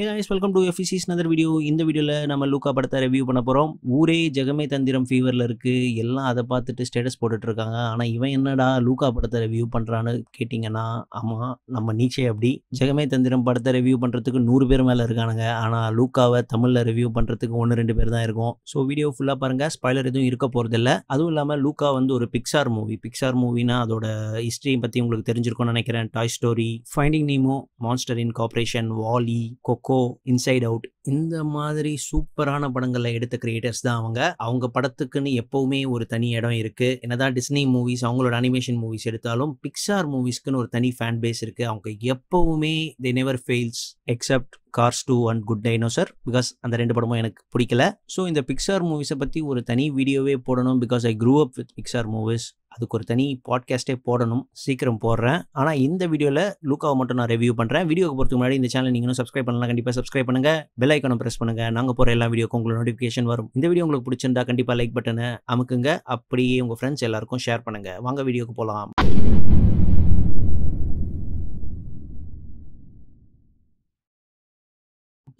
A guys welcome to எஃபிசிஸ் another video இந்த வீடியோவில் நம்ம லூக்கா படத்தை ரிவ்யூ பண்ண போகிறோம் ஊரே ஜெகமே தந்திரம் ஃபீவரில் இருக்குது எல்லாம் அதை பார்த்துட்டு ஸ்டேட்டஸ் போட்டுட்ருக்காங்க ஆனால் இவன் என்னடா லூக்கா படத்தை ரிவ்யூ பண்ணுறான்னு கேட்டிங்கன்னா ஆமாம் நம்ம நீச்சே அப்படி ஜெகமே தந்திரம் படத்தை ரிவ்யூ பண்ணுறதுக்கு நூறு பேர் மேலே இருக்கானுங்க ஆனால் லூக்காவை தமிழில் ரிவ்யூ பண்ணுறதுக்கு ஒன்று ரெண்டு பேர் தான் இருக்கும் ஸோ வீடியோ ஃபுல்லாக பாருங்கள் ஸ்பாய்லர் எதுவும் இருக்க போகிறதில்ல அதுவும் இல்லாமல் லூக்கா வந்து ஒரு பிக்சார் மூவி பிக்சார் மூவினா அதோட ஹிஸ்ட்ரியை பற்றி உங்களுக்கு தெரிஞ்சிருக்கும்னு நினைக்கிறேன் toy story finding Nemo monster incorporation Wally கொக் கோகோ இன்சைட் அவுட் இந்த மாதிரி சூப்பரான படங்களை எடுத்த கிரியேட்டர்ஸ் தான் அவங்க அவங்க படத்துக்குன்னு எப்பவுமே ஒரு தனி இடம் இருக்கு என்னதான் டிஸ்னி மூவிஸ் அவங்களோட அனிமேஷன் மூவிஸ் எடுத்தாலும் பிக்சார் மூவிஸ்க்குன்னு ஒரு தனி ஃபேன் பேஸ் இருக்கு அவங்க எப்பவுமே they never fails except Cars two and good sir because அந்த ரெண்டு படமும் எனக்கு பிடிக்கல ஸோ இந்த பிக்சார் மூவிஸை பற்றி ஒரு தனி வீடியோவே போடணும் because I grew up with Pixar movies அதுக்கு ஒரு தனி பாட்காஸ்ட்டே போடணும் சீக்கிரம் போடுறேன் ஆனால் இந்த வீடியோவில் லுக்காவை மட்டும் நான் ரிவ்யூ பண்ணுறேன் வீடியோக்கு போகிறதுக்கு முன்னாடி இந்த சேனல் நீங்களும் சப்ஸ்கிரைப் பண்ணலாம் கண்டிப்பாக சப்ஸ்கிரைப் பண்ணுங்கள் பெல் ஐக்கனை ப்ரெஸ் பண்ணுங்கள் நாங்கள் போகிற எல்லா வீடியோக்கும் உங்களுக்கு நோட்டிஃபிகேஷன் வரும் இந்த வீடியோ உங்களுக்கு பிடிச்சிருந்தா கண்டிப்பாக லைக் பட்டனை அமுக்குங்க அப்படியே உங்கள் ஃப்ரெண்ட்ஸ் எல்லாருக்கும் ஷேர் பண்ணுங்கள் வாங்க வீடியோக்கு போகலாம்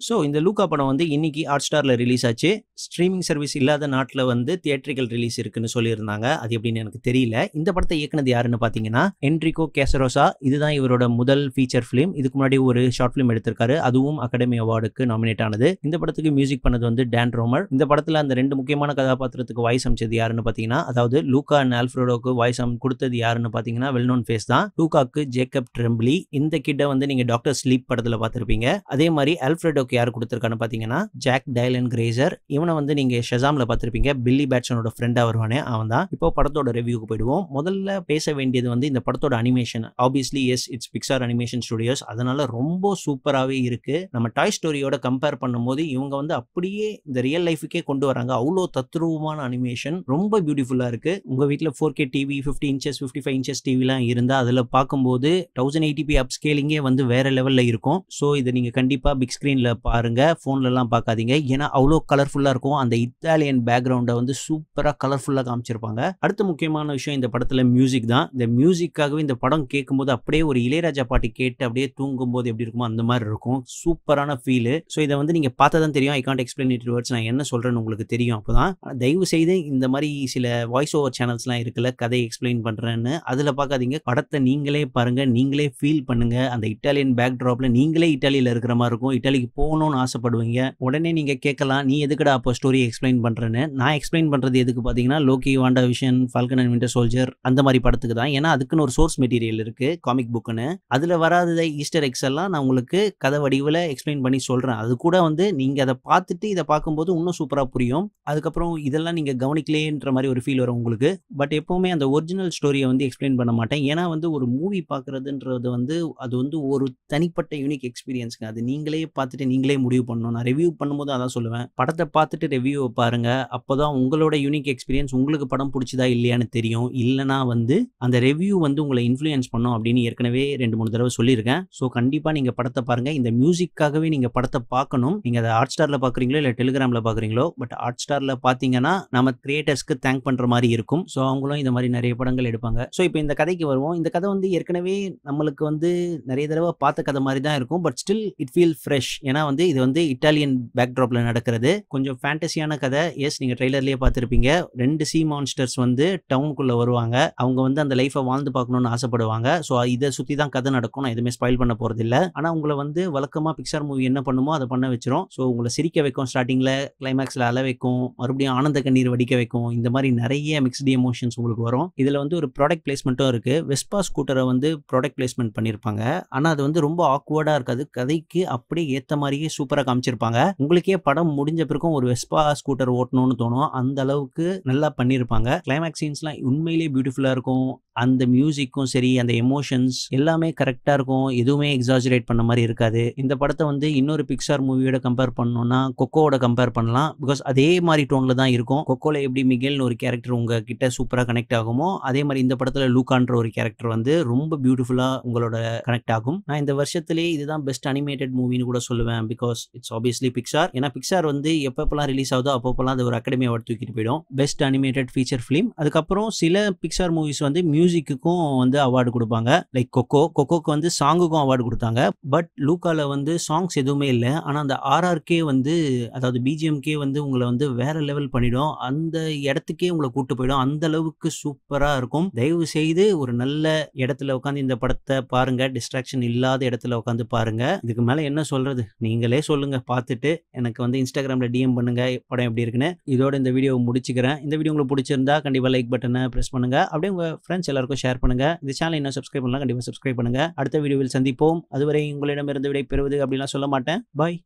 ஸோ இந்த லூக்கா படம் வந்து இன்னைக்கு ஹாட் ஸ்டாரில் ரிலீஸ் ஆச்சு ஸ்ட்ரீமிங் சர்வீஸ் இல்லாத நாட்டில் வந்து தியேட்ரிக்கல் ரிலீஸ் இருக்குன்னு சொல்லியிருந்தாங்க அது எப்படின்னு எனக்கு தெரியல இந்த படத்தை இயக்குனது யாருன்னு பார்த்தீங்கன்னா என்ட்ரிகோ கேசரோசா இதுதான் இவரோட முதல் ஃபீச்சர் ஃபிலிம் இதுக்கு முன்னாடி ஒரு ஷார்ட் ஃபிலிம் எடுத்திருக்காரு அதுவும் அகாடமி அவார்டுக்கு நாமினேட் ஆனது இந்த படத்துக்கு மியூசிக் பண்ணது வந்து டேன் ரோமர் இந்த படத்தில் அந்த ரெண்டு முக்கியமான கதாபாத்திரத்துக்கு வாய்ஸ் அமைச்சது யாருன்னு பார்த்தீங்கன்னா அதாவது லூக்கா அண்ட் ஆல்ஃபரோடோக்கு வாய்ஸ் அம் கொடுத்தது யாருன்னு பார்த்தீங்கன்னா வெல்நோன் ஃபேஸ் தான் லூகாக்கு ஜேக்கப் ட்ரெம்ப்ளி இந்த கிட்ட வந்து நீங்கள் டாக்டர் ஸ்லீப் படத்தில் பார்த்துருப்பீங்க அதே மாதிரி ஆல்ஃப்ரெடோ டைலாக் யார் கொடுத்துருக்கான்னு பார்த்தீங்கன்னா ஜாக் டைலன் கிரேசர் இவனை வந்து நீங்கள் ஷெசாமில் பார்த்துருப்பீங்க பில்லி பேட்சனோட ஃப்ரெண்டாக வருவானே அவன் தான் இப்போ படத்தோட ரிவ்யூக்கு போயிடுவோம் முதல்ல பேச வேண்டியது வந்து இந்த படத்தோட animation obviously yes it's Pixar animation studios அதனால ரொம்ப சூப்பராகவே இருக்கு நம்ம டாய் ஸ்டோரியோட கம்பேர் பண்ணும்போது இவங்க வந்து அப்படியே இந்த ரியல் லைஃபுக்கே கொண்டு வராங்க அவ்வளோ தத்ரூபமான அனிமேஷன் ரொம்ப பியூட்டிஃபுல்லாக இருக்கு உங்கள் வீட்டில் four K TV fifty inches fifty five inches டிவிலாம் இருந்தால் அதில் பார்க்கும்போது தௌசண்ட் எயிட்டி பி அப் ஸ்கேலிங்கே வந்து வேற லெவலில் இருக்கும் ஸோ இதை நீங்கள் கண்டிப்பாக பிக் ஸ்க்ரீனில் பாருங்கள் ஃபோன்லலாம் பார்க்காதீங்க ஏன்னா அவ்வளோ கலர்ஃபுல்லாக இருக்கும் அந்த இத்தாலியன் பேக்ரவுண்டை வந்து சூப்பராக கலர்ஃபுல்லாக காமிச்சிருப்பாங்க அடுத்த முக்கியமான விஷயம் இந்த படத்தில் மியூசிக் தான் இந்த மியூசிக்காகவே இந்த படம் கேட்கும்போது அப்படியே ஒரு இளையராஜா பாட்டு கேட்டு அப்படியே தூங்கும்போது எப்படி இருக்குமோ அந்த மாதிரி இருக்கும் சூப்பரான ஃபீலு ஸோ இதை வந்து நீங்கள் பார்த்தா தான் தெரியும் I can't explain it words நான் என்ன சொல்கிறேன்னு உங்களுக்கு தெரியும் அப்போ தான் தயவு செய்து இந்த மாதிரி சில வாய்ஸ் ஓவர் சேனல்ஸ்லாம் இருக்குல்ல கதையை எக்ஸ்பிளைன் பண்ணுறேன்னு அதில் பார்க்காதீங்க படத்தை நீங்களே பாருங்கள் நீங்களே ஃபீல் பண்ணுங்கள் அந்த இட்டாலியன் பேக் ட்ராப்பில் நீங்களே இட்டாலியில் இருக்கிற மாதிரி இருக்கும் இட்டாலிக்கு போகணும்னு ஆசைப்படுவீங்க உடனே நீங்கள் கேட்கலாம் நீ எதுக்கடா அப்போ ஸ்டோரி எக்ஸ்பிளைன் பண்ணுறேன்னு நான் எக்ஸ்பிளைன் பண்ணுறது எதுக்கு பார்த்தீங்கன்னா Loki Wanda Vision Falcon and Winter Soldier அந்த மாதிரி படத்துக்கு தான் ஏன்னா அதுக்குன்னு ஒரு சோர்ஸ் மெட்டீரியல் இருக்குது காமிக் புக்குன்னு அதில் வராத ஈஸ்டர் எக்ஸ் எல்லாம் நான் உங்களுக்கு கதை வடிவில் எக்ஸ்பிளைன் பண்ணி சொல்கிறேன் அது கூட வந்து நீங்கள் அதை பார்த்துட்டு இதை பார்க்கும்போது இன்னும் சூப்பராக புரியும் அதுக்கப்புறம் இதெல்லாம் நீங்கள் கவனிக்கலேன்ற மாதிரி ஒரு ஃபீல் வரும் உங்களுக்கு பட் எப்போவுமே அந்த ஒரிஜினல் ஸ்டோரியை வந்து எக்ஸ்பிளைன் பண்ண மாட்டேன் ஏன்னா வந்து ஒரு மூவி பார்க்குறதுன்றது வந்து அது வந்து ஒரு தனிப்பட்ட யூனிக் எக்ஸ்பீரியன்ஸுங்க அது நீங்களே பார்த்துட்டு நீங்களே முடிவு பண்ணணும் நான் ரிவ்யூ பண்ணும்போது அதான் சொல்லுவேன் படத்தை பார்த்துட்டு ரிவ்யூவை பாருங்கள் அப்போ தான் உங்களோட யூனிக் எக்ஸ்பீரியன்ஸ் உங்களுக்கு படம் பிடிச்சதா இல்லையான்னு தெரியும் இல்லைனா வந்து அந்த ரிவ்யூ வந்து உங்களை இன்ஃப்ளூயன்ஸ் பண்ணும் அப்படின்னு ஏற்கனவே ரெண்டு மூணு தடவை சொல்லியிருக்கேன் ஸோ கண்டிப்பாக நீங்கள் படத்தை பாருங்கள் இந்த மியூசிக்காகவே நீங்கள் படத்தை பார்க்கணும் நீங்கள் அதை ஹாட் ஸ்டாரில் பார்க்குறீங்களோ இல்லை டெலிகிராமில் பார்க்குறீங்களோ பட் ஹாட் ஸ்டாரில் பார்த்தீங்கன்னா நம்ம கிரியேட்டர்ஸ்க்கு தேங்க் பண்ணுற மாதிரி இருக்கும் ஸோ அவங்களும் இந்த மாதிரி நிறைய படங்கள் எடுப்பாங்க ஸோ இப்போ இந்த கதைக்கு வருவோம் இந்த கதை வந்து ஏற்கனவே நம்மளுக்கு வந்து நிறைய தடவை பார்த்த கதை மாதிரி தான் இருக்கும் but still it feel fresh ஏன்னா ஏன்னா வந்து இது வந்து இட்டாலியன் பேக்ட்ராப்ல நடக்கிறது கொஞ்சம் ஃபேண்டசியான கதை எஸ் நீங்கள் ட்ரெய்லர்லேயே பார்த்துருப்பீங்க ரெண்டு சி மான்ஸ்டர்ஸ் வந்து டவுனுக்குள்ள வருவாங்க அவங்க வந்து அந்த லைஃப்பை வாழ்ந்து பார்க்கணும்னு ஆசைப்படுவாங்க ஸோ இதை சுற்றி தான் கதை நடக்கும் நான் எதுவுமே ஸ்பாயில் பண்ண போகிறது இல்லை ஆனால் உங்களை வந்து வழக்கமாக பிக்சர் மூவி என்ன பண்ணுமோ அதை பண்ண வச்சிரும் ஸோ உங்களை சிரிக்க வைக்கும் ஸ்டார்டிங்கில் கிளைமேக்ஸ்ல அல வைக்கும் மறுபடியும் ஆனந்த கண்ணீர் வடிக்க வைக்கும் இந்த மாதிரி நிறைய மிக்சடி எமோஷன்ஸ் உங்களுக்கு வரும் இதில் வந்து ஒரு ப்ராடக்ட் பிளேஸ்மெண்ட்டும் இருக்குது வெஸ்பா ஸ்கூட்டரை வந்து ப்ராடக்ட் பிளேஸ்மெண்ட் பண்ணியிருப்பாங்க ஆனால் அது வந்து ரொம்ப ஆக்வர்டா இருக்காது கதைக்கு அப்படியே ஏற்ற மாதிரி மாதிரியே சூப்பராக காமிச்சிருப்பாங்க உங்களுக்கே படம் முடிஞ்ச பிறக்கும் ஒரு வெஸ்பா ஸ்கூட்டர் ஓட்டணும்னு தோணும் அந்த அளவுக்கு நல்லா பண்ணியிருப்பாங்க கிளைமேக்ஸ் சீன்ஸ்லாம் உண்மையிலேயே பியூட்டிஃபுல்லாக இருக்கும் அந்த மியூசிக்கும் சரி அந்த எமோஷன்ஸ் எல்லாமே கரெக்டாக இருக்கும் எதுவுமே எக்ஸாஜரேட் பண்ண மாதிரி இருக்காது இந்த படத்தை வந்து இன்னொரு பிக்சார் மூவியோட கம்பேர் பண்ணோம்னா கொக்கோவோட கம்பேர் பண்ணலாம் பிகாஸ் அதே மாதிரி டோனில் தான் இருக்கும் கொக்கோவில் எப்படி மிகேல்னு ஒரு கேரக்டர் உங்கள் கிட்ட சூப்பராக கனெக்ட் ஆகுமோ அதே மாதிரி இந்த படத்தில் லூகான்ற ஒரு கேரக்டர் வந்து ரொம்ப பியூட்டிஃபுல்லாக உங்களோட கனெக்ட் ஆகும் நான் இந்த வருஷத்துலேயே இதுதான் பெஸ்ட் அனிமேட்டட் மூவின்னு கூட சொல்லுவேன் பிகாஸ் இட்ஸ் ஆப்வியஸ்லி பிக்சார் ஏன்னா பிக்சார் வந்து எப்பப்பெல்லாம் ரிலீஸ் ஆகுதோ அப்பப்பெல்லாம் அது ஒரு அகாடமி அவார்ட் தூக்கிட்டு போயிடும் பெஸ்ட் அனிமேட்டட் ஃபீச்சர் ஃபிலிம் அதுக்கப்புறம் சில பிக்சார் மூவிஸ் வந்து மியூசிக்குக்கும் வந்து அவார்டு கொடுப்பாங்க லைக் கொக்கோ கொக்கோக்கு வந்து சாங்குக்கும் அவார்டு கொடுத்தாங்க பட் லூக்காவில் வந்து சாங்ஸ் எதுவுமே இல்லை ஆனால் அந்த ஆர்ஆர்கே வந்து அதாவது பிஜிஎம்கே வந்து உங்களை வந்து வேற லெவல் பண்ணிடும் அந்த இடத்துக்கே உங்களை கூட்டு போயிடும் அந்த அளவுக்கு சூப்பராக இருக்கும் தயவு செய்து ஒரு நல்ல இடத்துல உட்காந்து இந்த படத்தை பாருங்க டிஸ்ட்ராக்ஷன் இல்லாத இடத்துல உட்காந்து பாருங்க இதுக்கு மேலே என்ன சொல்றது நீங்களே சொல்லுங்க பார்த்துட்டு எனக்கு வந்து இன்ஸ்டாகிராமில் டிஎம் பண்ணுங்க படம் எப்படி இருக்குன்னு இதோட இந்த வீடியோ முடிச்சுக்கிறேன் இந்த வீடியோ உங்களுக்கு பிடிச்சிருந்தா கண்டிப்பாக லைக் பட்டனை ப்ரெஸ் பண்ணுங்க அப்படியே உங்கள் ஃப்ரெண்ட்ஸ் எல்லாருக்கும் ஷேர் பண்ணுங்க இந்த சேனல் இன்னும் சப்ஸ்கிரைப் பண்ணலாம் கண்டிப்பாக சப்ஸ்கிரைப் பண்ணுங்க அடுத்த வீடியோவில் சந்திப்போம் அதுவரை உங்களிடமிருந்து விடை பெறுவது அப்படிலாம் சொல்ல மாட்டேன் பாய்